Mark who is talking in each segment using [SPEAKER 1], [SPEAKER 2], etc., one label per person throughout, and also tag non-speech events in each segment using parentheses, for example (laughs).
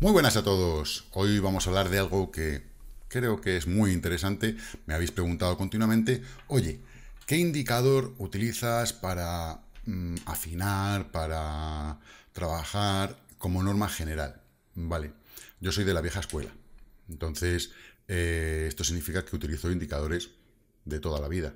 [SPEAKER 1] Muy buenas a todos. Hoy vamos a hablar de algo que creo que es muy interesante. Me habéis preguntado continuamente, oye, ¿qué indicador utilizas para mm, afinar, para trabajar como norma general? Vale, yo soy de la vieja escuela. Entonces, eh, esto significa que utilizo indicadores de toda la vida.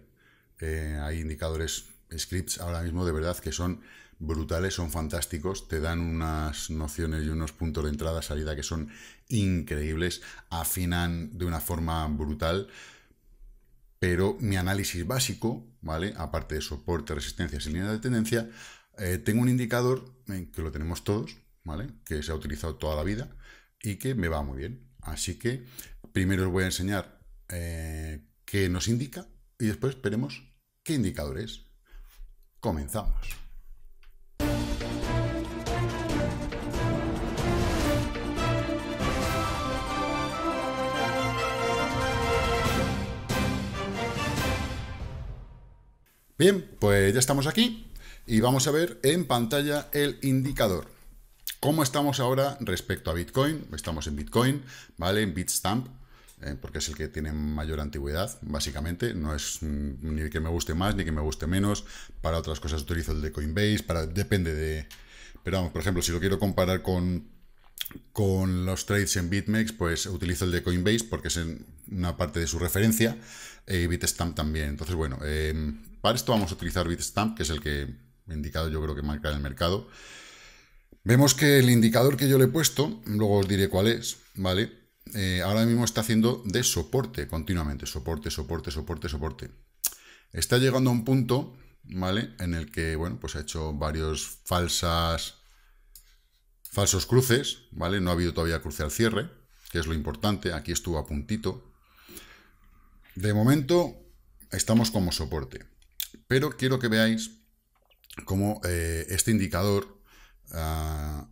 [SPEAKER 1] Eh, hay indicadores, scripts ahora mismo de verdad que son brutales, son fantásticos, te dan unas nociones y unos puntos de entrada, salida que son increíbles, afinan de una forma brutal, pero mi análisis básico, ¿vale? Aparte de soporte, resistencia y línea de tendencia, eh, tengo un indicador eh, que lo tenemos todos, ¿vale? Que se ha utilizado toda la vida y que me va muy bien. Así que primero os voy a enseñar eh, qué nos indica y después veremos qué indicadores. Comenzamos. Bien, pues ya estamos aquí y vamos a ver en pantalla el indicador. ¿Cómo estamos ahora respecto a Bitcoin? Estamos en Bitcoin, ¿vale? En Bitstamp, eh, porque es el que tiene mayor antigüedad, básicamente. No es mm, ni que me guste más ni que me guste menos. Para otras cosas utilizo el de Coinbase, para, depende de... Pero vamos, por ejemplo, si lo quiero comparar con, con los trades en BitMEX, pues utilizo el de Coinbase porque es una parte de su referencia eh, y Bitstamp también. Entonces, bueno... Eh, para esto vamos a utilizar Bitstamp, que es el que he indicado yo creo que marca el mercado. Vemos que el indicador que yo le he puesto, luego os diré cuál es, ¿vale? Eh, ahora mismo está haciendo de soporte continuamente, soporte, soporte, soporte, soporte. Está llegando a un punto, ¿vale? En el que, bueno, pues ha hecho varios falsas, falsos cruces, ¿vale? No ha habido todavía cruce al cierre, que es lo importante, aquí estuvo a puntito. De momento, estamos como soporte. Pero quiero que veáis cómo eh, este indicador ah,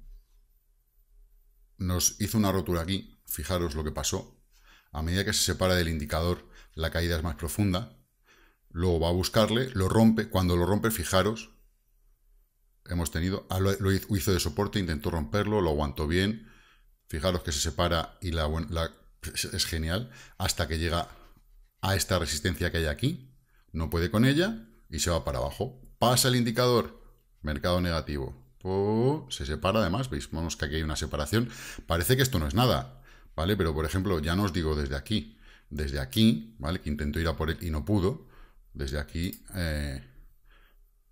[SPEAKER 1] nos hizo una rotura aquí. Fijaros lo que pasó. A medida que se separa del indicador, la caída es más profunda. Luego va a buscarle, lo rompe. Cuando lo rompe, fijaros, hemos tenido, ah, lo, hizo de soporte, intentó romperlo, lo aguantó bien. Fijaros que se separa y es genial hasta que llega a esta resistencia que hay aquí. No puede con ella y se va para abajo. Pasa el indicador, mercado negativo. se separa además, veis, vamos que aquí hay una separación. Parece que esto no es nada, ¿vale? Pero, por ejemplo, ya no os digo desde aquí. Desde aquí, ¿vale? Que intento ir a por él y no pudo. Desde aquí eh,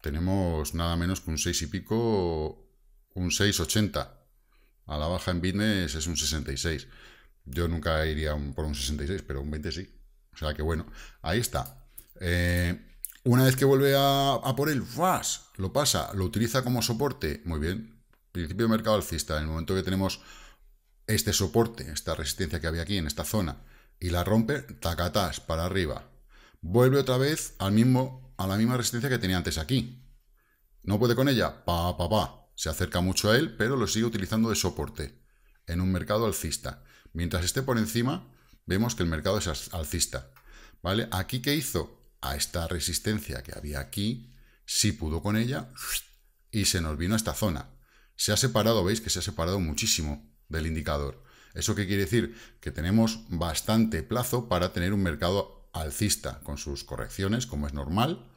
[SPEAKER 1] tenemos nada menos que un 6 y pico, un 6,80. A la baja en business es un 66. Yo nunca iría por un 66, pero un 20 sí. O sea que bueno, ahí está. Eh, una vez que vuelve a, por él, ¡fas! lo pasa, lo utiliza como soporte. Muy bien. Principio de mercado alcista. En el momento que tenemos este soporte, esta resistencia que había aquí en esta zona, y la rompe, tacatás, para arriba. Vuelve otra vez al mismo, a la misma resistencia que tenía antes aquí. No puede con ella, pa, pa, pa. Se acerca mucho a él, pero lo sigue utilizando de soporte en un mercado alcista. Mientras esté por encima, vemos que el mercado es alcista. ¿Vale? Aquí, ¿qué hizo? a esta resistencia que había aquí, si pudo con ella y se nos vino a esta zona. Se ha separado, veis que se ha separado muchísimo del indicador. ¿Eso qué quiere decir? Que tenemos bastante plazo para tener un mercado alcista con sus correcciones, como es normal,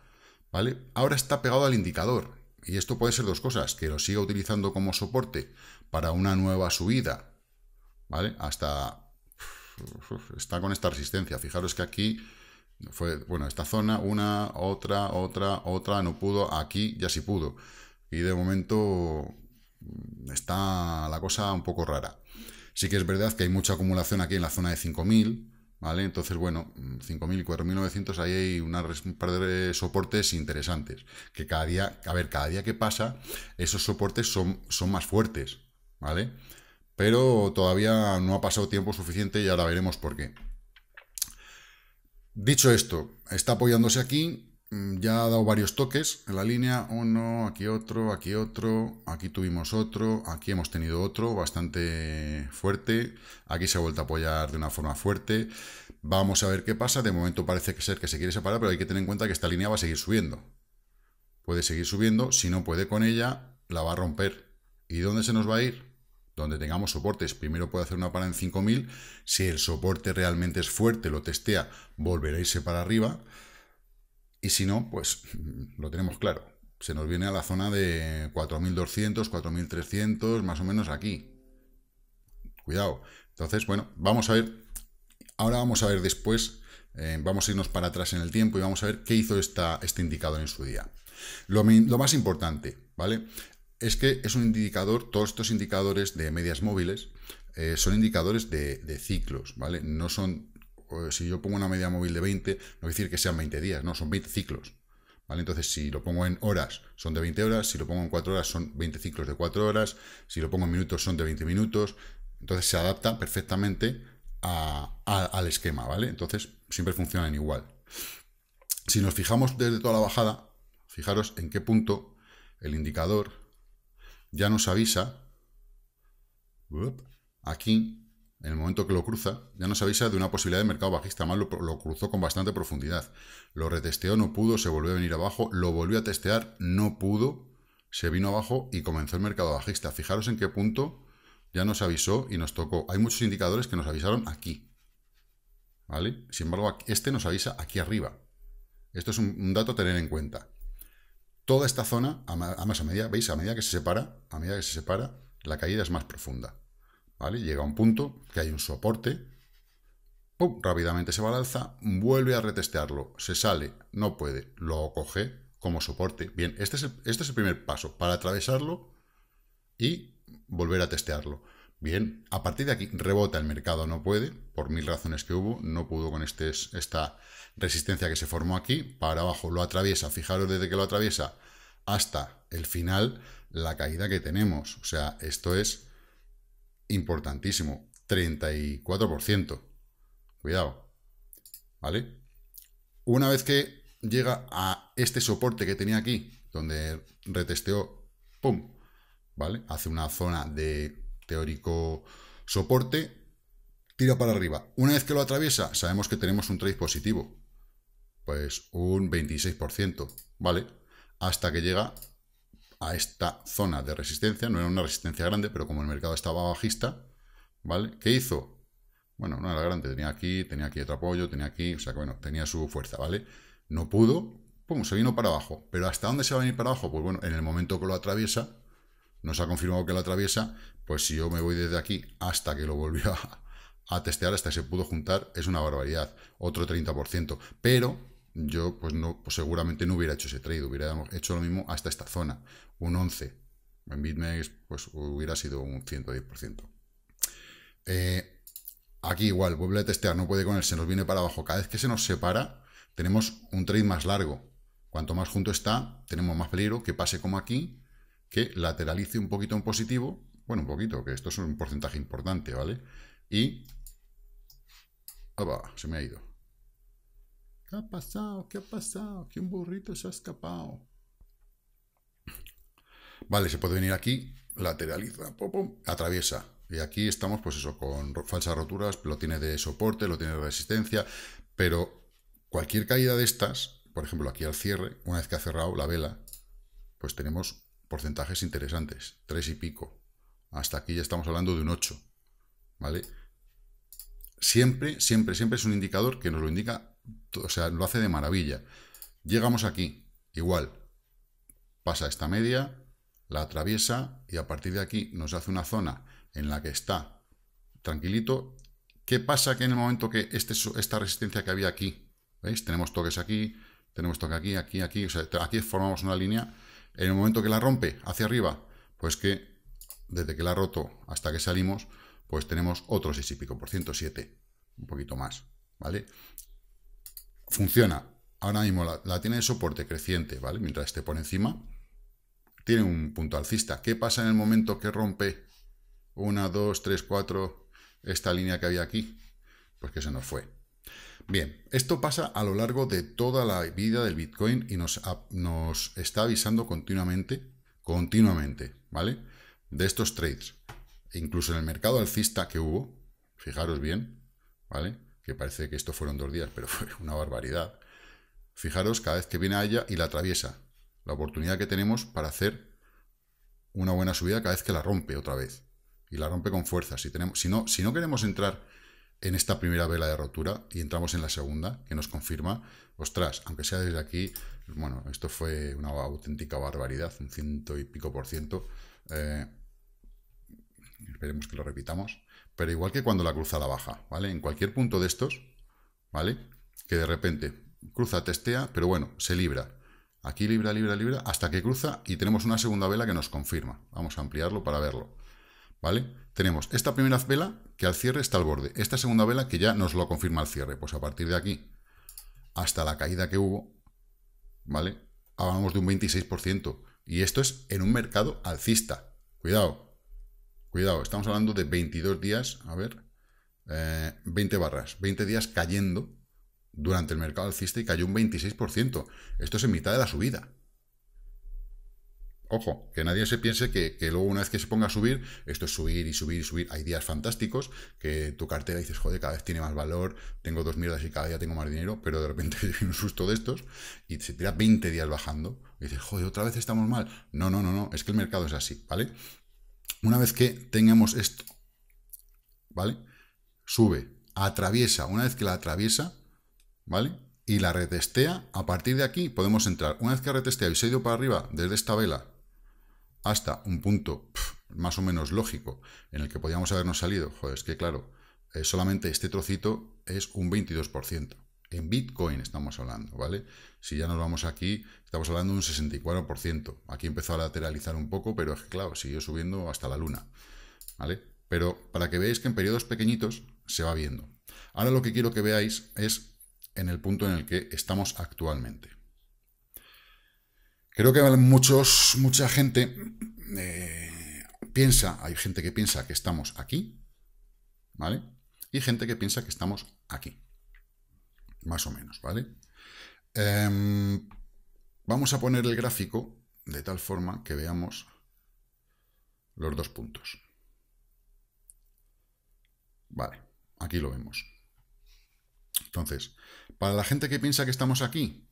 [SPEAKER 1] ¿vale? Ahora está pegado al indicador y esto puede ser dos cosas, que lo siga utilizando como soporte para una nueva subida, ¿vale? Hasta... está con esta resistencia. Fijaros que aquí fue, bueno, esta zona, una, otra, otra, otra, no pudo, aquí ya sí pudo. Y de momento mm, está la cosa un poco rara. Sí que es verdad que hay mucha acumulación aquí en la zona de 5000, ¿vale? Entonces, bueno, 5.000 y 4.900, ahí hay una, un par de soportes interesantes. Que cada día, a ver, cada día que pasa, esos soportes son, son más fuertes, ¿vale? Pero todavía no ha pasado tiempo suficiente y ahora veremos por qué. Dicho esto, está apoyándose aquí, mm, ya ha dado varios toques en la línea, uno, aquí otro, aquí otro, aquí tuvimos otro, aquí hemos tenido otro bastante fuerte, aquí se ha vuelto a apoyar de una forma fuerte, vamos a ver qué pasa, de momento parece ser que se quiere separar, pero hay que tener en cuenta que esta línea va a seguir subiendo, puede seguir subiendo, si no puede con ella, la va a romper, ¿y dónde se nos va a ir? donde tengamos soportes. Primero puede hacer una parada en 5000. Si el soporte realmente es fuerte, lo testea, volveréis a irse para arriba. Y si no, pues (laughs) lo tenemos claro. Se nos viene a la zona de 4200, 4300, más o menos aquí. Cuidado. Entonces, bueno, vamos a ver. Ahora vamos a ver después. Eh, vamos a irnos para atrás en el tiempo y vamos a ver qué hizo esta, este indicador en su día. Lo, lo más importante, ¿vale? es que es un indicador, todos estos indicadores de medias móviles eh, son indicadores de, ciclos, ¿vale? No son, eh, si yo pongo una media móvil de 20, no quiere decir que sean 20 días, no, son 20 ciclos, ¿vale? Entonces, si lo pongo en horas, son de 20 horas, si lo pongo en 4 horas, son 20 ciclos de 4 horas, si lo pongo en minutos, son de 20 minutos, entonces se adapta perfectamente al esquema, ¿vale? Entonces, siempre funcionan igual. Si nos fijamos desde toda la bajada, fijaros en qué punto el indicador ya nos avisa, aquí, en el momento que lo cruza, ya nos avisa de una posibilidad de mercado bajista. Además, lo, cruzó con bastante profundidad. Lo retesteó, no pudo, se volvió a venir abajo, lo volvió a testear, no pudo, se vino abajo y comenzó el mercado bajista. Fijaros en qué punto ya nos avisó y nos tocó. Hay muchos indicadores que nos avisaron aquí. ¿Vale? Sin embargo, este nos avisa aquí arriba. Esto es un dato a tener en cuenta toda esta zona, más a medida, veis, a medida que se separa, a medida que se separa, la caída es más profunda. ¿Vale? Llega a un punto que hay un soporte, ¡pum! rápidamente se balanza, vuelve a retestearlo, se sale, no puede, lo coge como soporte. Bien, este es el, este es el primer paso para atravesarlo y volver a testearlo. Bien, a partir de aquí rebota el mercado, no puede, por mil razones que hubo, no pudo con este, esta resistencia que se formó aquí, para abajo lo atraviesa, fijaros desde que lo atraviesa hasta el final, la caída que tenemos. O sea, esto es importantísimo, 34%. Cuidado, ¿vale? Una vez que llega a este soporte que tenía aquí, donde retesteó, ¡pum! ¿Vale? Hace una zona de teórico soporte, tira para arriba. Una vez que lo atraviesa, sabemos que tenemos un trade positivo pues un 26%, ¿vale? Hasta que llega a esta zona de resistencia, no era una resistencia grande, pero como el mercado estaba bajista, ¿vale? ¿Qué hizo? Bueno, no era grande, tenía aquí, tenía aquí otro apoyo, tenía aquí, o sea que bueno, tenía su fuerza, ¿vale? No pudo, pum, se vino para abajo. Pero ¿hasta dónde se va a venir para abajo? Pues bueno, en el momento que lo atraviesa, nos ha confirmado que lo atraviesa, pues si yo me voy desde aquí hasta que lo volvió (laughs) a, a testear, hasta que se pudo juntar, es una barbaridad, otro 30%. Pero yo pues no pues seguramente no hubiera hecho ese trade, hubiera hecho lo mismo hasta esta zona, un 11. En BitMEX pues hubiera sido un 110%. Eh, aquí igual, vuelve a testear, no puede con él, se nos viene para abajo. Cada vez que se nos separa, tenemos un trade más largo. Cuanto más junto está, tenemos más peligro que pase como aquí, que lateralice un poquito en positivo, bueno, un poquito, que esto es un porcentaje importante, ¿vale? Y... se me ha ido. ¿Qué ha pasado? ¿Qué ha pasado? ¿Qué un burrito se ha escapado. Vale, se puede venir aquí, lateraliza, atraviesa. Y aquí estamos, pues eso, con falsas roturas, lo tiene de soporte, lo tiene de resistencia, pero cualquier caída de estas, por ejemplo, aquí al cierre, una vez que ha cerrado la vela, pues tenemos porcentajes interesantes, Tres y pico. Hasta aquí ya estamos hablando de un 8, ¿vale? Siempre, siempre, siempre es un indicador que nos lo indica o sea, lo hace de maravilla. Llegamos aquí, igual, pasa esta media, la atraviesa y a partir de aquí nos hace una zona en la que está tranquilito. ¿Qué pasa que en el momento que este esta resistencia que había aquí, ¿veis? Tenemos toques aquí, tenemos toque aquí, aquí, aquí, aquí formamos una línea. En el momento que la rompe hacia arriba, pues que desde que la ha roto hasta que salimos, pues tenemos otro 6 y pico por ciento, un poquito más, ¿vale? funciona. Ahora mismo la, tiene de soporte creciente, ¿vale? Mientras esté por encima, tiene un punto alcista. ¿Qué pasa en el momento que rompe 1, 2, 3, 4, esta línea que había aquí? Pues que se nos fue. Bien, esto pasa a lo largo de toda la vida del Bitcoin y nos, nos está avisando continuamente, continuamente, ¿vale? De estos trades. E incluso en el mercado alcista que hubo, fijaros bien, ¿vale? que parece que esto fueron dos días, pero (laughs) fue una barbaridad. Fijaros cada vez que viene a ella y la atraviesa. La oportunidad que tenemos para hacer una buena subida cada vez que la rompe otra vez. Y la rompe con fuerza. Si, tenemos, si, no, si no queremos entrar en esta primera vela de rotura y entramos en la segunda, que nos confirma, ostras, aunque sea desde aquí, bueno, esto fue una auténtica barbaridad, un ciento y pico por ciento. Eh, esperemos que lo repitamos pero igual que cuando la cruza la baja, ¿vale? En cualquier punto de estos, ¿vale? Que de repente cruza, testea, pero bueno, se libra. Aquí libra, libra, libra, hasta que cruza y tenemos una segunda vela que nos confirma. Vamos a ampliarlo para verlo, ¿vale? Tenemos esta primera vela que al cierre está al borde, esta segunda vela que ya nos lo confirma al cierre. Pues a partir de aquí, hasta la caída que hubo, ¿vale? Hablamos de un 26%. Y esto es en un mercado alcista. Cuidado, Cuidado, estamos hablando de 22 días, a ver, 20 eh, barras, 20 días cayendo durante el mercado alcista y cayó un 26%. Esto es en mitad de la subida. Ojo, que nadie se piense que, luego una vez que se ponga a subir, esto es subir y subir y subir. Hay días fantásticos que tu cartera dices, joder, cada vez tiene más valor, tengo dos mierdas y cada día tengo más dinero, pero de repente hay (laughs) un susto de estos y se tira 20 días bajando. Y dices, joder, otra vez estamos mal. No, no, no, no, es que el mercado es así, ¿vale? Una vez que tengamos esto, ¿vale? Sube, atraviesa, una vez que la atraviesa, ¿vale? Y la retestea, a partir de aquí podemos entrar. Una vez que ha y se ido para arriba desde esta vela hasta un punto más o menos lógico en el que podíamos habernos salido, joder, es que claro, eh, solamente este trocito es un 22%. En Bitcoin estamos hablando, ¿vale? Si ya nos vamos aquí, estamos hablando de un 64%. Aquí empezó a lateralizar un poco, pero es que, claro, siguió subiendo hasta la luna, ¿vale? Pero para que veáis que en periodos pequeñitos se va viendo. Ahora lo que quiero que veáis es en el punto en el que estamos actualmente. Creo que muchos, mucha gente eh, piensa, hay gente que piensa que estamos aquí, ¿vale? Y gente que piensa que estamos aquí más o menos, ¿vale? Em, vamos a poner el gráfico de tal forma que veamos los dos puntos. Vale, aquí lo vemos. Entonces, para la gente que piensa que estamos aquí,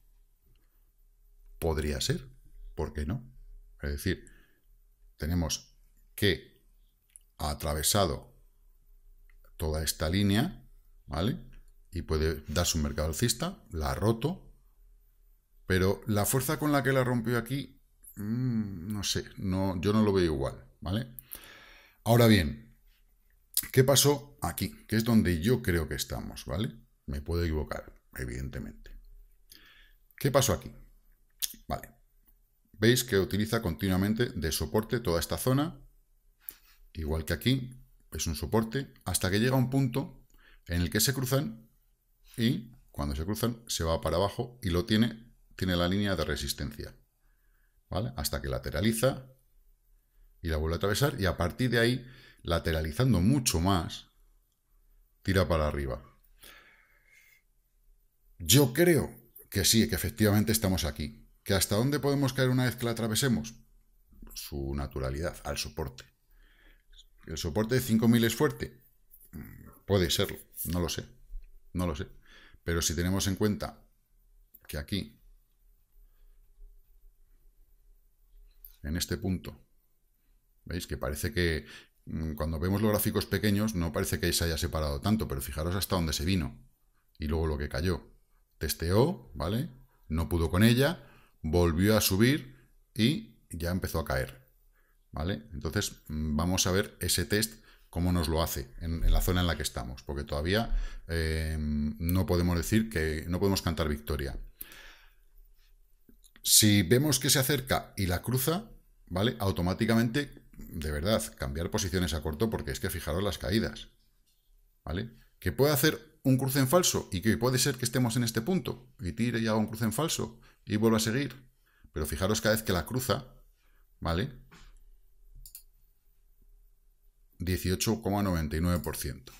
[SPEAKER 1] podría ser, ¿por qué no? Es decir, tenemos que ha atravesado toda esta línea, ¿vale? y puede dar un mercado alcista, la ha roto, pero la fuerza con la que la rompió aquí, mm, no sé, no, yo no lo veo igual, ¿vale? Ahora bien, ¿qué pasó aquí? Que es donde yo creo que estamos, ¿vale? Me puedo equivocar, evidentemente. ¿Qué pasó aquí? Vale. Veis que utiliza continuamente de soporte toda esta zona, igual que aquí, es un soporte, hasta que llega un punto en el que se cruzan y cuando se cruzan se va para abajo y lo tiene, tiene la línea de resistencia, ¿vale? Hasta que lateraliza y la vuelve a atravesar y a partir de ahí, lateralizando mucho más, tira para arriba. Yo creo que sí, que efectivamente estamos aquí. ¿Que hasta dónde podemos caer una vez que la atravesemos? Su naturalidad, al soporte. ¿El soporte de 5.000 es fuerte? Mm, puede serlo, no lo sé, no lo sé. Pero si tenemos en cuenta que aquí, en este punto, ¿veis? Que parece que mm, cuando vemos los gráficos pequeños no parece que se haya separado tanto, pero fijaros hasta dónde se vino y luego lo que cayó. Testeó, ¿vale? No pudo con ella, volvió a subir y ya empezó a caer, ¿vale? Entonces mm, vamos a ver ese test cómo nos lo hace en, la zona en la que estamos, porque todavía em, no podemos decir que no podemos cantar victoria. Si vemos que se acerca y la cruza, ¿vale? Automáticamente, de verdad, cambiar posiciones a corto porque es que fijaros las caídas, ¿vale? Que puede hacer un cruce en falso y que puede ser que estemos en este punto y tire y haga un cruce en falso y vuelva a seguir. Pero fijaros cada vez que la cruza, ¿vale? 18,99%.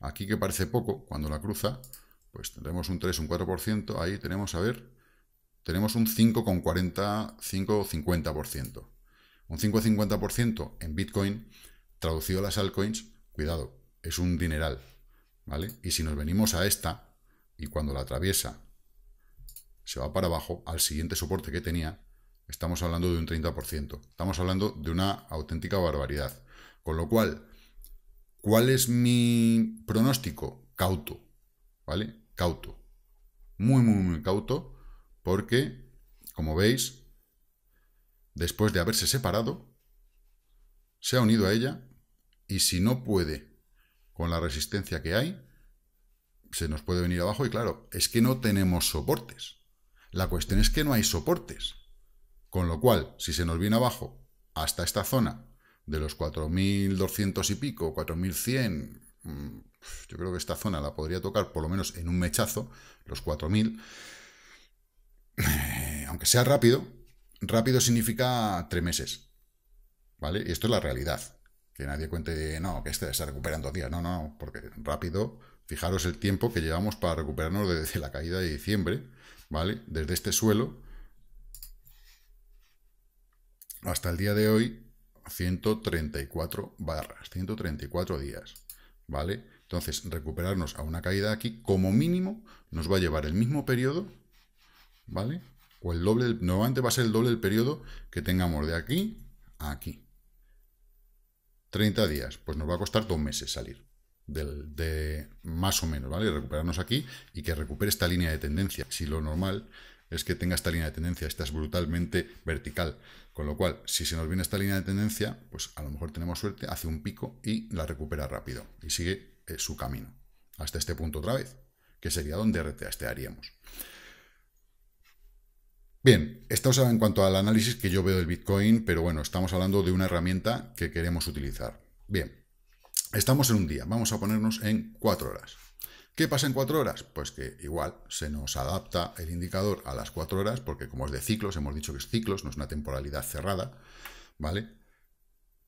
[SPEAKER 1] Aquí que parece poco, cuando la cruza, pues tendremos un 3, un 4%, ahí tenemos, a ver, tenemos un 5,40, 5,50%. Un 5,50% en Bitcoin, traducido a las altcoins, cuidado, es un dineral, ¿vale? Y si nos venimos a esta, y cuando la atraviesa, se va para abajo, al siguiente soporte que tenía, estamos hablando de un 30%. Estamos hablando de una auténtica barbaridad. Con lo cual, ¿cuál es mi pronóstico? Cauto, ¿vale? Cauto. Muy, muy, muy cauto, porque, como veis, después de haberse separado, se ha unido a ella y si no puede con la resistencia que hay, se nos puede venir abajo y claro, es que no tenemos soportes. La cuestión es que no hay soportes. Con lo cual, si se nos viene abajo hasta esta zona de los 4.200 y pico, 4.100, mm, yo creo que esta zona la podría tocar por lo menos en un mechazo, los 4.000, eh, aunque sea rápido, rápido significa tres meses, ¿vale? Y esto es la realidad, que nadie cuente, de, no, que este está recuperando días, no, no, porque rápido, fijaros el tiempo que llevamos para recuperarnos desde la caída de diciembre, ¿vale? Desde este suelo hasta el día de hoy, 134 barras, 134 días, ¿vale? Entonces, recuperarnos a una caída aquí, como mínimo, nos va a llevar el mismo periodo, ¿vale? O el doble, Nuevamente va a ser el doble del periodo que tengamos de aquí a aquí. 30 días, pues nos va a costar dos meses salir. Del, de más o menos, ¿vale? Recuperarnos aquí y que recupere esta línea de tendencia. Si lo normal es que tenga esta línea de tendencia, esta es brutalmente vertical. Con lo cual, si se nos viene esta línea de tendencia, pues a lo mejor tenemos suerte, hace un pico y la recupera rápido y sigue eh, su camino. Hasta este punto otra vez, que sería donde haríamos. Bien, esto es en cuanto al análisis que yo veo del Bitcoin, pero bueno, estamos hablando de una herramienta que queremos utilizar. Bien, estamos en un día, vamos a ponernos en cuatro horas. ¿Qué pasa en cuatro horas? Pues que igual se nos adapta el indicador a las cuatro horas, porque como es de ciclos, hemos dicho que es ciclos, no es una temporalidad cerrada, ¿vale?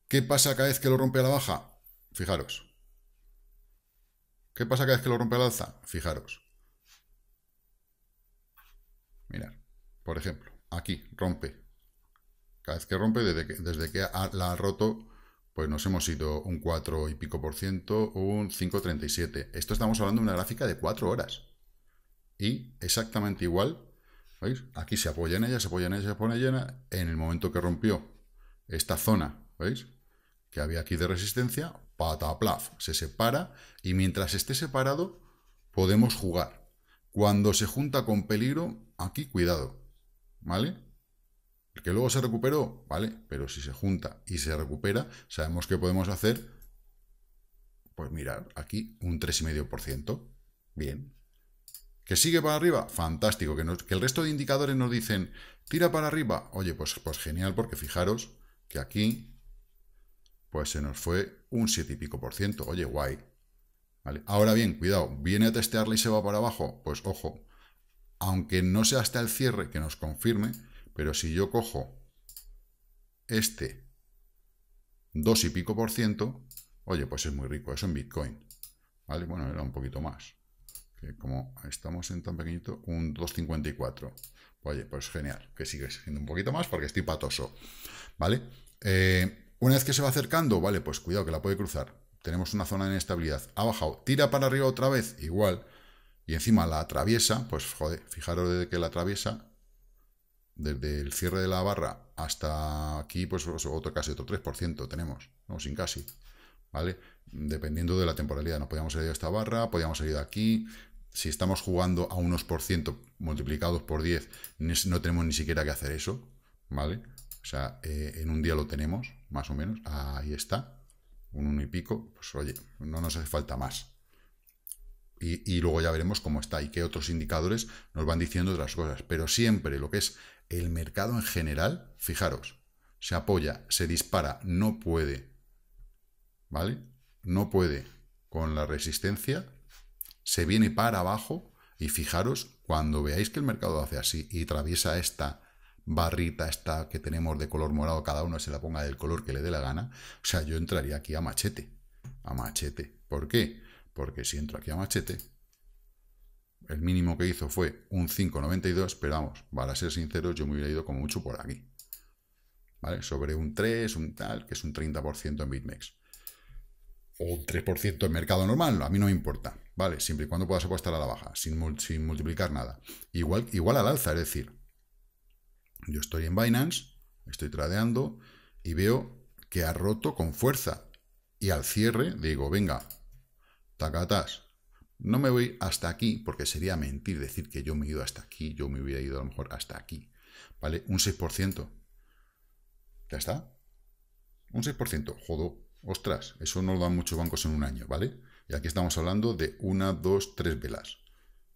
[SPEAKER 1] ¿Qué pasa cada vez que lo rompe a la baja? Fijaros. ¿Qué pasa cada vez que lo rompe a la alza? Fijaros. Mirad, por ejemplo, aquí rompe. Cada vez que rompe, desde que, desde que la ha roto pues nos hemos ido un 4 y pico por ciento, un 5,37. Esto estamos hablando de una gráfica de 4 horas. Y exactamente igual, ¿veis? Aquí se apoya en ella, se apoya en ella, se pone llena. En el momento que rompió esta zona, ¿veis? Que había aquí de resistencia, pataplaf, se separa. Y mientras esté separado, podemos jugar. Cuando se junta con peligro, aquí cuidado, ¿vale? que luego se recuperó, ¿vale? Pero si se junta y se recupera, sabemos que podemos hacer, pues mirar, aquí un 3,5%. Bien. ¿Que sigue para arriba? Fantástico. ¿Que, el resto de indicadores nos dicen, tira para arriba. Oye, pues, pues genial, porque fijaros que aquí, pues se nos fue un 7 y pico por ciento. Oye, guay. ¿Vale? Ahora bien, cuidado, viene a testearla y se va para abajo. Pues ojo, aunque no sea hasta el cierre que nos confirme, pero si yo cojo este 2 y pico por ciento, oye, pues es muy rico eso en Bitcoin. ¿Vale? Bueno, era un poquito más. Que como estamos en tan pequeñito, un 2.54. Oye, pues genial, que sigue siendo un poquito más porque estoy patoso. ¿Vale? Eh, una vez que se va acercando, vale, pues cuidado que la puede cruzar. Tenemos una zona de inestabilidad. Ha bajado, tira para arriba otra vez, igual. Y encima la atraviesa, pues joder, fijaros desde que la atraviesa desde el cierre de la barra hasta aquí, pues otro casi otro 3% tenemos, no sin casi, ¿vale? Dependiendo de la temporalidad, no podíamos salir de esta barra, podíamos salir de aquí, si estamos jugando a unos por ciento multiplicados por 10, no tenemos ni siquiera que hacer eso, ¿vale? O sea, eh, en un día lo tenemos, más o menos, ahí está, un uno y pico, pues oye, no nos hace falta más. Y, y luego ya veremos cómo está y qué otros indicadores nos van diciendo otras cosas. Pero siempre lo que es el mercado en general, fijaros, se apoya, se dispara, no puede, ¿vale? No puede con la resistencia, se viene para abajo y fijaros, cuando veáis que el mercado hace así y atraviesa esta barrita, esta que tenemos de color morado, cada uno se la ponga del color que le dé la gana, o sea, yo entraría aquí a machete, a machete. ¿Por qué? Porque si entro aquí a machete, el mínimo que hizo fue un 5,92, pero vamos, para ser sinceros, yo me hubiera ido como mucho por aquí. ¿Vale? Sobre un 3, un tal, que es un 30% en BitMEX. O un 3% en mercado normal, a mí no me importa, ¿vale? Siempre y cuando puedas apostar a la baja, sin, multiplicar nada. Igual, igual al alza, es decir, yo estoy en Binance, estoy tradeando y veo que ha roto con fuerza. Y al cierre digo, venga, tacatás, no me voy hasta aquí, porque sería mentir decir que yo me he ido hasta aquí, yo me hubiera ido a lo mejor hasta aquí. ¿Vale? Un 6%. ¿Ya está? Un 6%. Jodo. Ostras, eso no lo dan muchos bancos en un año, ¿vale? Y aquí estamos hablando de una, dos, tres velas.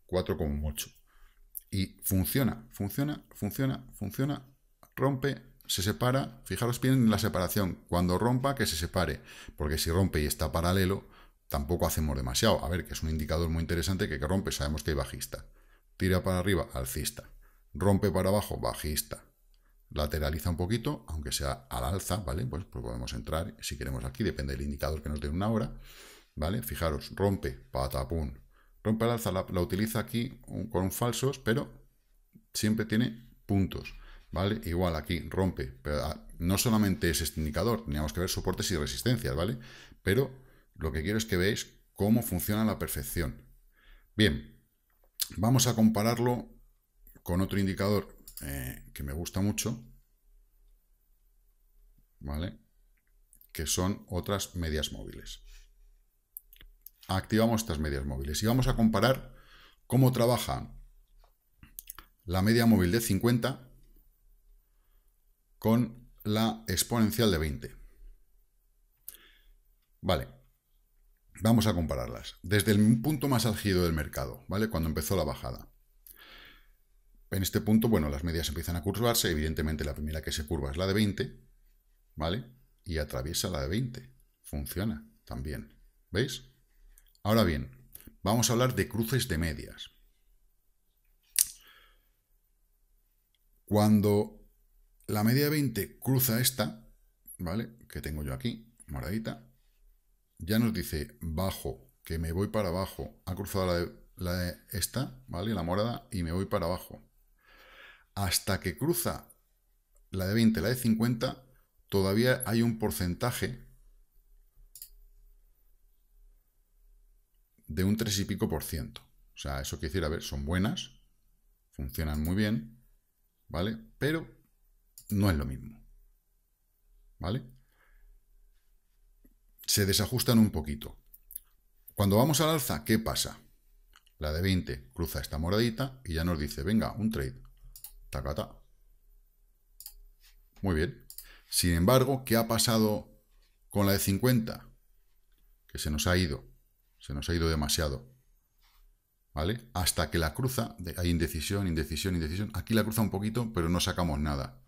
[SPEAKER 1] 4,8. Y funciona, funciona, funciona, funciona. Rompe, se separa. Fijaros bien en la separación. Cuando rompa, que se separe. Porque si rompe y está paralelo, tampoco hacemos demasiado. A ver, que es un indicador muy interesante que, rompe, sabemos que hay bajista. Tira para arriba, alcista. Rompe para abajo, bajista. Lateraliza un poquito, aunque sea al alza, ¿vale? Pues, pues podemos entrar, si queremos aquí, depende del indicador que nos dé una hora, ¿vale? Fijaros, rompe, patapún. Rompe al alza, la, utiliza aquí con falsos, pero siempre tiene puntos. ¿vale? Igual aquí rompe, pero ah, no solamente es este indicador, teníamos que ver soportes y resistencias, ¿vale? Pero lo que quiero es que veáis cómo funciona la perfección. Bien, vamos a compararlo con otro indicador eh, que me gusta mucho, ¿vale? Que son otras medias móviles. Activamos estas medias móviles y vamos a comparar cómo trabaja la media móvil de 50 con la exponencial de 20. Vale, Vamos a compararlas. Desde el punto más álgido del mercado, ¿vale? Cuando empezó la bajada. En este punto, bueno, las medias empiezan a curvarse. Evidentemente, la primera que se curva es la de 20, ¿vale? Y atraviesa la de 20. Funciona también. ¿Veis? Ahora bien, vamos a hablar de cruces de medias. Cuando la media de 20 cruza esta, ¿vale? Que tengo yo aquí, moradita, ya nos dice bajo, que me voy para abajo. Ha cruzado la, de, esta, ¿vale? La morada, y me voy para abajo. Hasta que cruza la de 20, la de 50, todavía hay un porcentaje de un 3 y pico por ciento. O sea, eso quiere decir, a ver, son buenas, funcionan muy bien, ¿vale? Pero no es lo mismo, ¿vale? se desajustan un poquito. Cuando vamos al alza, ¿qué pasa? La de 20 cruza esta moradita y ya nos dice, venga, un trade. Tacata. Muy bien. Sin embargo, ¿qué ha pasado con la de 50? Que se nos ha ido. Se nos ha ido demasiado. ¿Vale? Hasta que la cruza, hay indecisión, indecisión, indecisión. Aquí la cruza un poquito, pero no sacamos nada.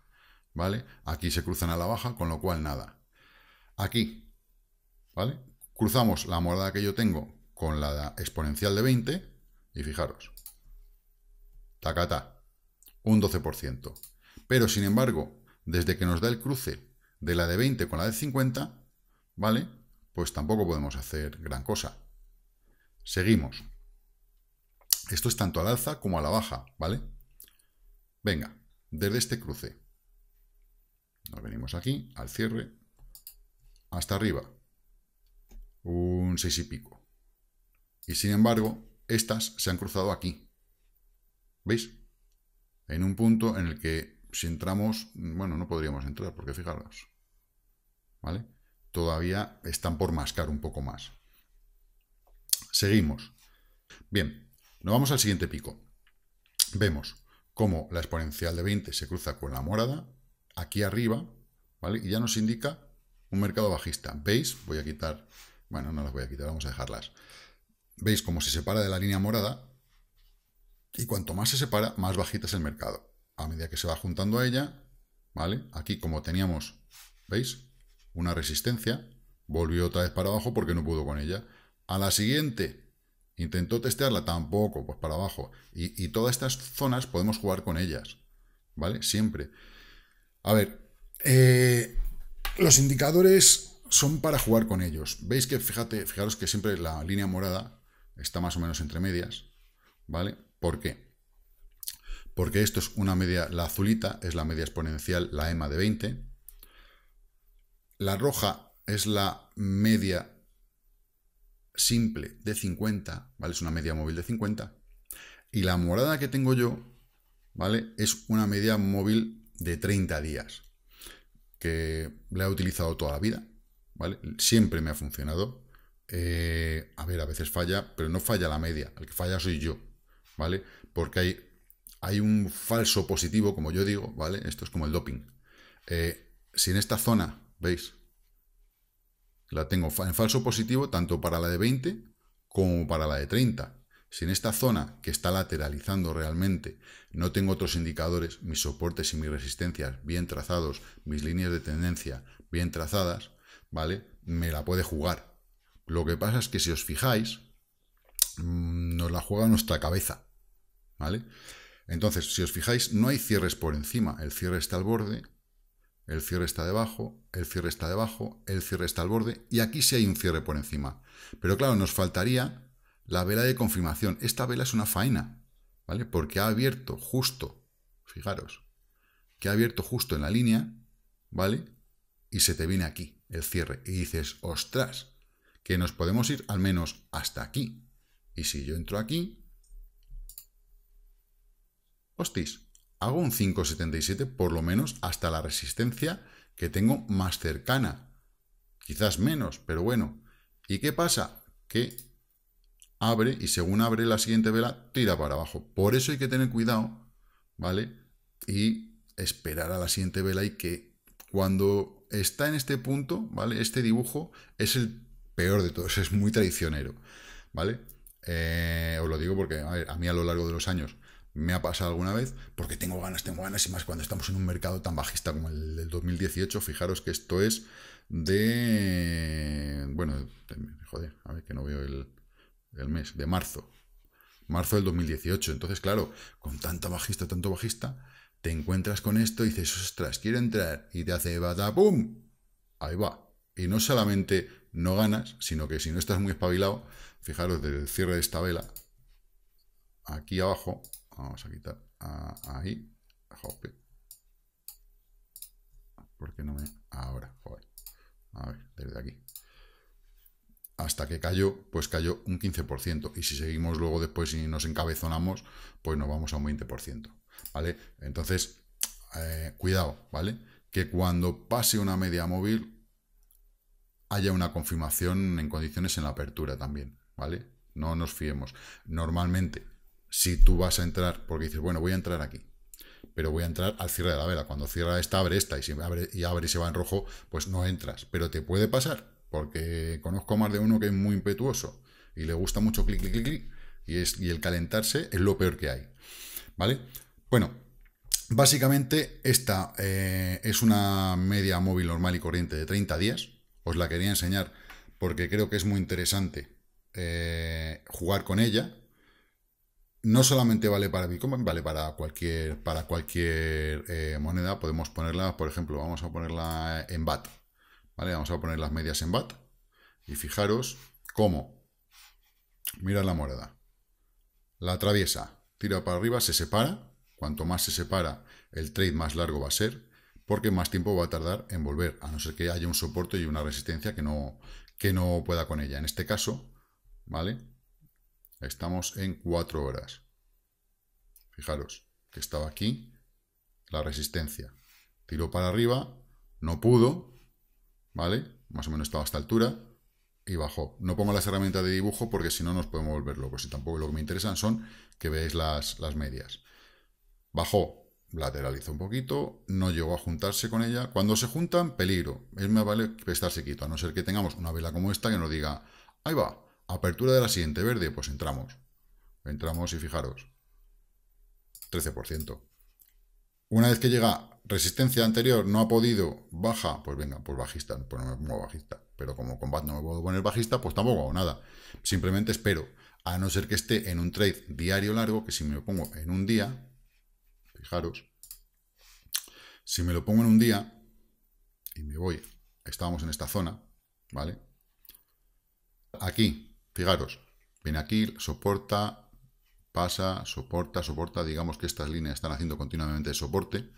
[SPEAKER 1] ¿Vale? Aquí se cruzan a la baja, con lo cual nada. Aquí, ¿vale? Cruzamos la morada que yo tengo con la exponencial de 20 y fijaros, tacata, un 12%. Pero sin embargo, desde que nos da el cruce de la de 20 con la de 50, ¿vale? Pues tampoco podemos hacer gran cosa. Seguimos. Esto es tanto al alza como a la baja, ¿vale? Venga, desde este cruce. Nos venimos aquí, al cierre, hasta arriba un 6 y pico. Y sin embargo, estas se han cruzado aquí. ¿Veis? En un punto en el que si entramos, bueno, no podríamos entrar, porque fijaros, ¿vale? Todavía están por mascar un poco más. Seguimos. Bien, nos vamos al siguiente pico. Vemos cómo la exponencial de 20 se cruza con la morada, aquí arriba, ¿vale? Y ya nos indica un mercado bajista. ¿Veis? Voy a quitar bueno, no las voy a quitar, vamos a dejarlas. Veis cómo se separa de la línea morada y cuanto más se separa, más bajita es el mercado. A medida que se va juntando a ella, ¿vale? Aquí como teníamos, ¿veis? Una resistencia, volvió otra vez para abajo porque no pudo con ella. A la siguiente, intentó testearla, tampoco, pues para abajo. Y, todas estas zonas podemos jugar con ellas, ¿vale? Siempre. A ver, eh, los indicadores son para jugar con ellos. Veis que, fíjate, fijaros que siempre la línea morada está más o menos entre medias, ¿vale? ¿Por qué? Porque esto es una media, la azulita es la media exponencial, la EMA de 20. La roja es la media simple de 50, ¿vale? Es una media móvil de 50. Y la morada que tengo yo, ¿vale? Es una media móvil de 30 días, que la he utilizado toda la vida, ¿vale? Siempre me ha funcionado. Eh, a ver, a veces falla, pero no falla la media. El que falla soy yo, ¿vale? Porque hay, hay un falso positivo, como yo digo, ¿vale? Esto es como el doping. Eh, si en esta zona, ¿veis? La tengo en falso positivo tanto para la de 20 como para la de 30. Si en esta zona que está lateralizando realmente no tengo otros indicadores, mis soportes y mis resistencias bien trazados, mis líneas de tendencia bien trazadas, ¿vale? Me la puede jugar. Lo que pasa es que si os fijáis, mm, nos la juega nuestra cabeza, ¿vale? Entonces, si os fijáis, no hay cierres por encima. El cierre está al borde, el cierre está debajo, el cierre está debajo, el cierre está al borde, y aquí sí hay un cierre por encima. Pero claro, nos faltaría la vela de confirmación. Esta vela es una faena, ¿vale? Porque ha abierto justo, fijaros, que ha abierto justo en la línea, ¿vale? Y se te viene aquí el cierre y dices, ostras, que nos podemos ir al menos hasta aquí. Y si yo entro aquí, hostis, hago un 5,77 por lo menos hasta la resistencia que tengo más cercana. Quizás menos, pero bueno. ¿Y qué pasa? Que abre y según abre la siguiente vela, tira para abajo. Por eso hay que tener cuidado, ¿vale? Y esperar a la siguiente vela y que cuando está en este punto, ¿vale? Este dibujo es el peor de todos, (laughs) es muy traicionero, ¿vale? Eh, os lo digo porque a, mí a lo largo de los años me ha pasado alguna vez, porque tengo ganas, tengo ganas, y más cuando estamos en un mercado tan bajista como el del 2018, fijaros que esto es de... Bueno, joder, a ver que no veo el, el mes, de marzo, marzo del 2018. Entonces, claro, con tanta bajista, tanto bajista, te encuentras con esto y dices, ostras, quiero entrar, y te hace ¡pum! Ahí va. Y no solamente no ganas, sino que si no estás muy espabilado, fijaros el cierre de esta vela, aquí abajo, vamos a quitar ahí, Porque no me. Ahora, joder. A ver, desde aquí. Hasta que cayó, pues cayó un 15%. Y si seguimos luego después y nos encabezonamos, pues nos vamos a un 20%. ¿vale? Entonces, eh, cuidado, ¿vale? Que cuando pase una media móvil haya una confirmación en condiciones en la apertura también, ¿vale? No nos fiemos. Normalmente, si tú vas a entrar, porque dices, bueno, voy a entrar aquí, pero voy a entrar al cierre de la vela. Cuando cierra esta, abre esta, y si abre y, abre y se va en rojo, pues no entras. Pero te puede pasar, porque conozco más de uno que es muy impetuoso y le gusta mucho clic, clic, clic, clic, y, es, y el calentarse es lo peor que hay, ¿vale? Bueno, básicamente esta eh, es una media móvil normal y corriente de 30 días. Os la quería enseñar porque creo que es muy interesante eh, jugar con ella. No solamente vale para Bitcoin, vale para cualquier, para cualquier eh, moneda. Podemos ponerla, por ejemplo, vamos a ponerla en BAT. ¿vale? Vamos a poner las medias en BAT. Y fijaros cómo. Mirad la moneda. La atraviesa, tira para arriba, se separa Cuanto más se separa, el trade más largo va a ser, porque más tiempo va a tardar en volver, a no ser que haya un soporte y una resistencia que no, que no pueda con ella. En este caso, ¿vale? Estamos en 4 horas. Fijaros, que estaba aquí la resistencia. Tiró para arriba, no pudo, ¿vale? Más o menos estaba a esta altura y bajó. No pongo las herramientas de dibujo porque si no nos podemos volver locos Si tampoco lo que me interesan son que veáis las medias. Bajó, lateralizó un poquito, no llegó a juntarse con ella. Cuando se juntan, peligro. Es más vale estarse quito, a no ser que tengamos una vela como esta que nos diga, ahí va, apertura de la siguiente verde, pues entramos. Entramos y fijaros, 13%. Una vez que llega resistencia anterior, no ha podido, baja, pues venga, pues bajista, pues no me pongo bajista. Pero como combat no me puedo poner bajista, pues tampoco hago nada. Simplemente espero, a no ser que esté en un trade diario largo, que si me lo pongo en un día, Fijaros, si me lo pongo en un día y me voy, estábamos en esta zona, ¿vale? Aquí, fijaros, viene aquí, soporta, pasa, soporta, soporta, digamos que estas líneas están haciendo continuamente soporte,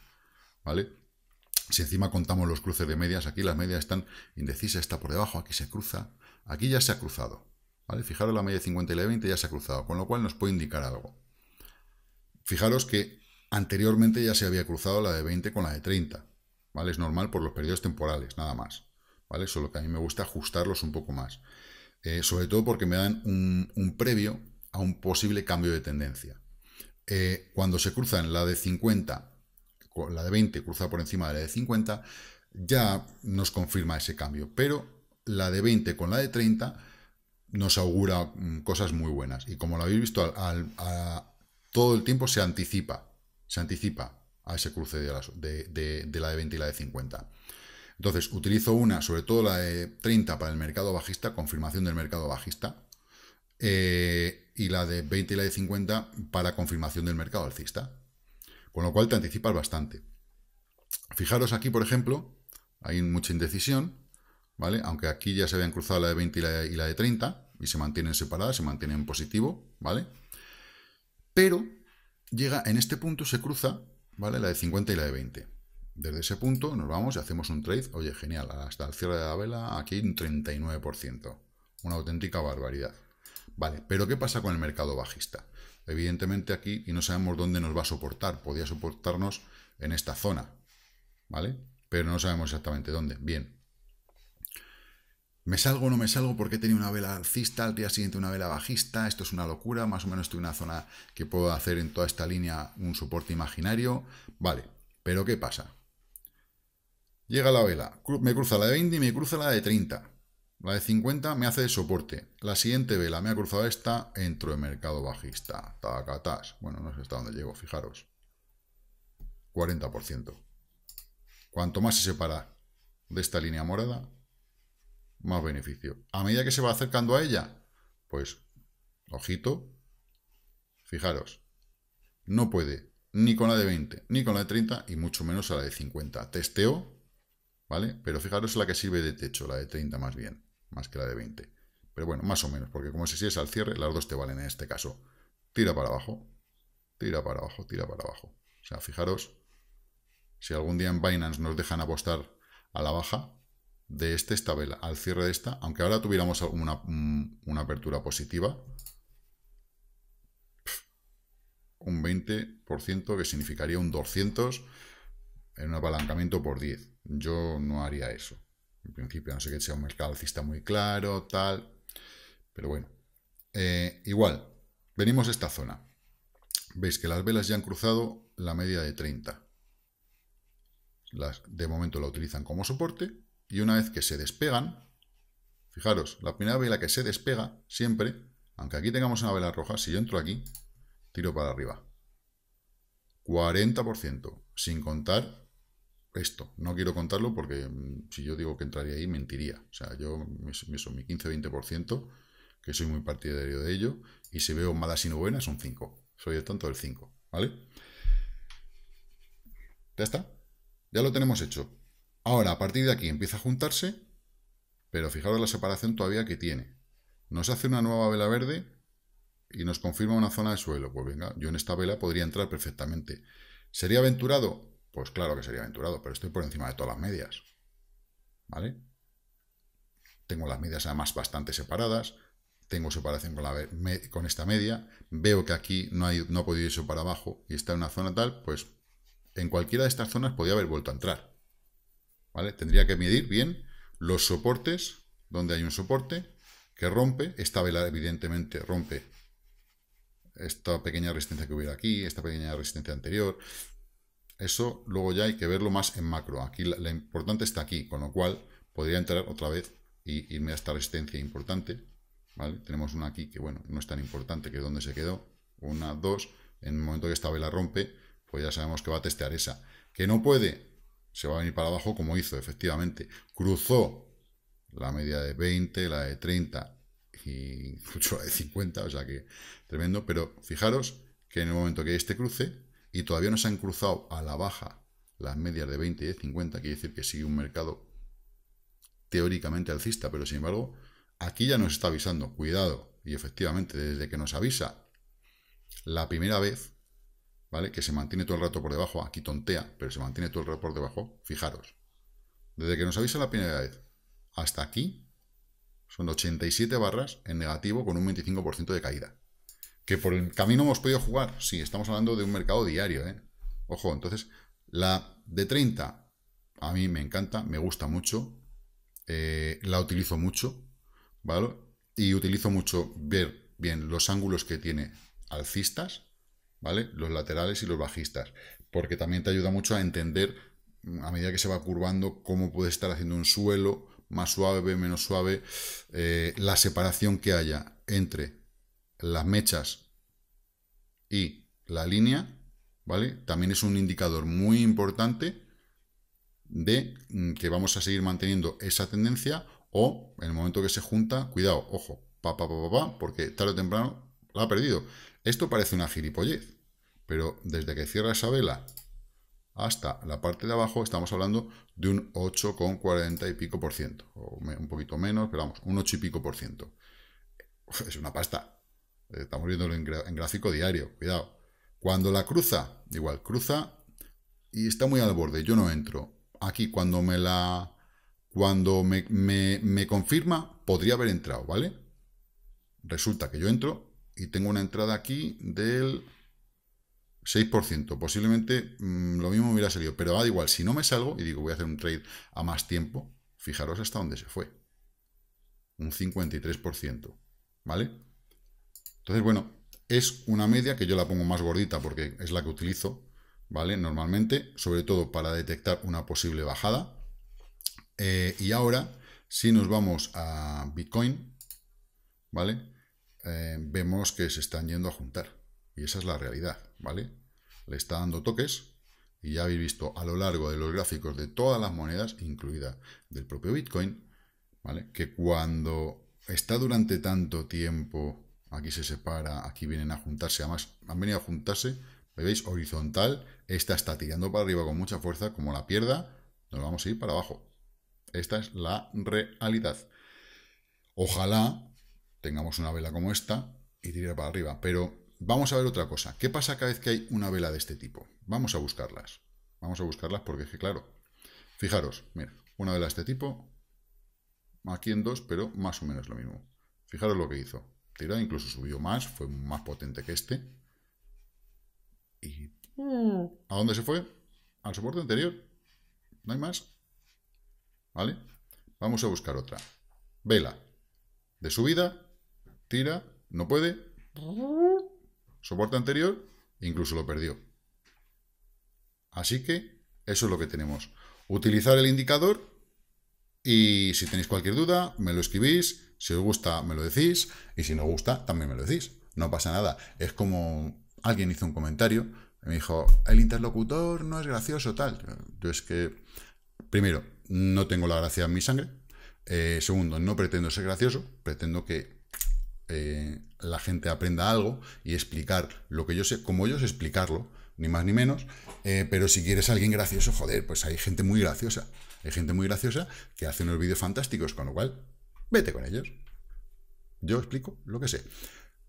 [SPEAKER 1] ¿vale? Si encima contamos los cruces de medias, aquí las medias están indecisas, está por debajo, aquí se cruza, aquí ya se ha cruzado, ¿vale? Fijaros la media de 50 y la de 20 ya se ha cruzado, con lo cual nos puede indicar algo. Fijaros que Anteriormente ya se había cruzado la de 20 con la de 30, ¿vale? Es normal por los periodos temporales, nada más, ¿vale? Solo que a mí me gusta ajustarlos un poco más. Eh, sobre todo porque me dan un, previo a un posible cambio de tendencia. Eh, cuando se cruzan la de 50, la de 20 cruza por encima de la de 50, ya nos confirma ese cambio, pero la de 20 con la de 30 nos augura mm, cosas muy buenas. Y como lo habéis visto, todo el tiempo se anticipa se anticipa a ese cruce de, la de, la de 20 y la de 50. Entonces, utilizo una, sobre todo la de 30 para el mercado bajista, confirmación del mercado bajista, eh, y la de 20 y la de 50 para confirmación del mercado alcista. Con lo cual te anticipas bastante. Fijaros aquí, por ejemplo, hay mucha indecisión, ¿vale? Aunque aquí ya se habían cruzado la de 20 y la de, y la de 30, y se mantienen separadas, se mantienen en positivo, ¿vale? Pero llega, en este punto se cruza, ¿vale? La de 50 y la de 20. Desde ese punto nos vamos y hacemos un trade, oye, genial, hasta el cierre de la vela, aquí un 39%. Una auténtica barbaridad. Vale, pero ¿qué pasa con el mercado bajista? Evidentemente aquí, y no sabemos dónde nos va a soportar, podía soportarnos en esta zona, ¿vale? Pero no sabemos exactamente dónde. Bien, ¿Me salgo o no me salgo? Porque he tenido una vela alcista, al día siguiente una vela bajista. Esto es una locura. Más o menos estoy en una zona que puedo hacer en toda esta línea un soporte imaginario. Vale, pero ¿qué pasa? Llega la vela, me cruza la de 20 y me cruza la de 30. La de 50 me hace soporte. La siguiente vela me ha cruzado esta, entro en mercado bajista. Tacatas. Bueno, no sé hasta dónde llego, fijaros. 40%. Cuanto más se separa de esta línea morada, más beneficio. A medida que se va acercando a ella, pues, ojito, fijaros, no puede ni con la de 20, ni con la de 30 y mucho menos a la de 50. Testeo, ¿vale? Pero fijaros la que sirve de techo, la de 30 más bien, más que la de 20. Pero bueno, más o menos, porque como si es al cierre, las dos te valen en este caso. Tira para abajo, tira para abajo, tira para abajo. O sea, fijaros, si algún día en Binance nos dejan apostar a la baja, de este esta vela al cierre de esta, aunque ahora tuviéramos una, mm, una apertura positiva, un 20%, que significaría un 200 en un apalancamiento por 10. Yo no haría eso. En principio, no sé que sea un mercado alcista muy claro, tal. Pero bueno. Eh, igual, venimos a esta zona. Veis que las velas ya han cruzado la media de 30. Las, de momento la utilizan como soporte y una vez que se despegan, fijaros, la primera vela que se despega siempre, aunque aquí tengamos una vela roja, si yo entro aquí, tiro para arriba. 40%, sin contar esto. No quiero contarlo porque mm, si yo digo que entraría ahí, mentiría. O sea, yo me, mi mi 15-20%, que soy muy partidario de ello, y si veo malas y no buenas, son 5. Soy el tanto del 5, ¿vale? Ya está. Ya lo tenemos hecho. Ahora, a partir de aquí empieza a juntarse, pero fijaros la separación todavía que tiene. Nos hace una nueva vela verde y nos confirma una zona de suelo. Pues venga, yo en esta vela podría entrar perfectamente. ¿Sería aventurado? Pues claro que sería aventurado, pero estoy por encima de todas las medias. ¿Vale? Tengo las medias además bastante separadas. Tengo separación con, la con esta media. Veo que aquí no, hay, no ha podido irse para abajo y está en una zona tal, pues en cualquiera de estas zonas podría haber vuelto a entrar. Tendría que medir bien los soportes, donde hay un soporte que rompe, esta vela evidentemente rompe esta pequeña resistencia que hubiera aquí, esta pequeña resistencia anterior, eso luego ya hay que verlo más en macro, aquí la, importante está aquí, con lo cual podría entrar otra vez y irme a esta resistencia importante, Tenemos una aquí que, bueno, no es tan importante, que es donde se quedó, una, dos, en el momento que esta vela rompe, pues ya sabemos que va a testear esa. ¿Que no puede? se va a venir para abajo como hizo, efectivamente. Cruzó la media de 20, la de 30 y (laughs) la de 50, o sea que tremendo. Pero fijaros que en el momento que este cruce y todavía no se han cruzado a la baja las medias de 20 y de 50, quiere decir que sigue un mercado teóricamente alcista, pero sin embargo, aquí ya nos está avisando, cuidado, y efectivamente, desde que nos avisa la primera vez, ¿vale? Que se mantiene todo el rato por debajo, aquí tontea, pero se mantiene todo el rato por debajo, fijaros. Desde que nos avisa la primera vez hasta aquí, son 87 barras en negativo con un 25% de caída. Que por el camino hemos podido jugar, sí, estamos hablando de un mercado diario, ¿eh? Ojo, entonces, la de 30 a mí me encanta, me gusta mucho, eh, la utilizo mucho, ¿vale? Y utilizo mucho ver bien los ángulos que tiene alcistas, ¿vale? Los laterales y los bajistas, porque también te ayuda mucho a entender mm, a medida que se va curvando cómo puede estar haciendo un suelo más suave, menos suave, eh, la separación que haya entre las mechas y la línea, ¿vale? También es un indicador muy importante de mm, que vamos a seguir manteniendo esa tendencia o en el momento que se junta, cuidado, ojo, pa, pa, pa, pa, porque tarde o temprano la ha perdido. Esto parece una gilipollez, pero desde que cierra esa vela hasta la parte de abajo estamos hablando de un 8,40 y pico por ciento, o un poquito menos, pero vamos, un 8 y pico por ciento. Es una pasta. Estamos viendo en, gráfico diario, cuidado. Cuando la cruza, igual, cruza y está muy al borde, yo no entro. Aquí cuando me la... Cuando me, me confirma, podría haber entrado, ¿vale? Resulta que yo entro y tengo una entrada aquí del 6%. Posiblemente mm, lo mismo hubiera salido, pero da igual, si no me salgo y digo voy a hacer un trade a más tiempo, fijaros hasta dónde se fue. Un 53%, ¿vale? Entonces, bueno, es una media que yo la pongo más gordita porque es la que utilizo, ¿vale? Normalmente, sobre todo para detectar una posible bajada. Eh, y ahora, si nos vamos a Bitcoin, ¿vale? Eh, vemos que se están yendo a juntar. Y esa es la realidad, ¿vale? Le está dando toques y ya habéis visto a lo largo de los gráficos de todas las monedas, incluida del propio Bitcoin, ¿vale? Que cuando está durante tanto tiempo, aquí se separa, aquí vienen a juntarse, además han venido a juntarse, veis? Horizontal, esta está tirando para arriba con mucha fuerza, como la pierda, nos vamos a ir para abajo. Esta es la realidad. Ojalá tengamos una vela como esta y tira para arriba. Pero vamos a ver otra cosa. ¿Qué pasa cada vez que hay una vela de este tipo? Vamos a buscarlas. Vamos a buscarlas porque es que, claro, fijaros, mira, una vela de este tipo, aquí en dos, pero más o menos lo mismo. Fijaros lo que hizo. Tira, incluso subió más, fue más potente que este. ¿Y a dónde se fue? Al soporte anterior. ¿No hay más? ¿Vale? Vamos a buscar otra. Vela de subida tira, no puede, soporte anterior, incluso lo perdió. Así que eso es lo que tenemos. Utilizar el indicador y si tenéis cualquier duda, me lo escribís, si os gusta, me lo decís y si no gusta, también me lo decís. No pasa nada. Es como alguien hizo un comentario, me dijo, el interlocutor no es gracioso, tal. Yo es que, primero, no tengo la gracia en mi sangre. Eh, segundo, no pretendo ser gracioso, pretendo que eh, la gente aprenda algo y explicar lo que yo sé, como ellos explicarlo, ni más ni menos, eh, pero si quieres alguien gracioso, joder, pues hay gente muy graciosa, hay gente muy graciosa que hace unos vídeos fantásticos, con lo cual, vete con ellos. Yo explico lo que sé.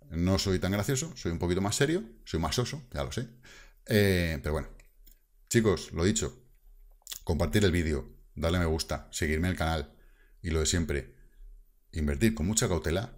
[SPEAKER 1] No soy tan gracioso, soy un poquito más serio, soy más oso, ya lo sé. Eh, pero bueno, chicos, lo dicho, compartir el vídeo, darle me gusta, seguirme el canal y lo de siempre, invertir con mucha cautela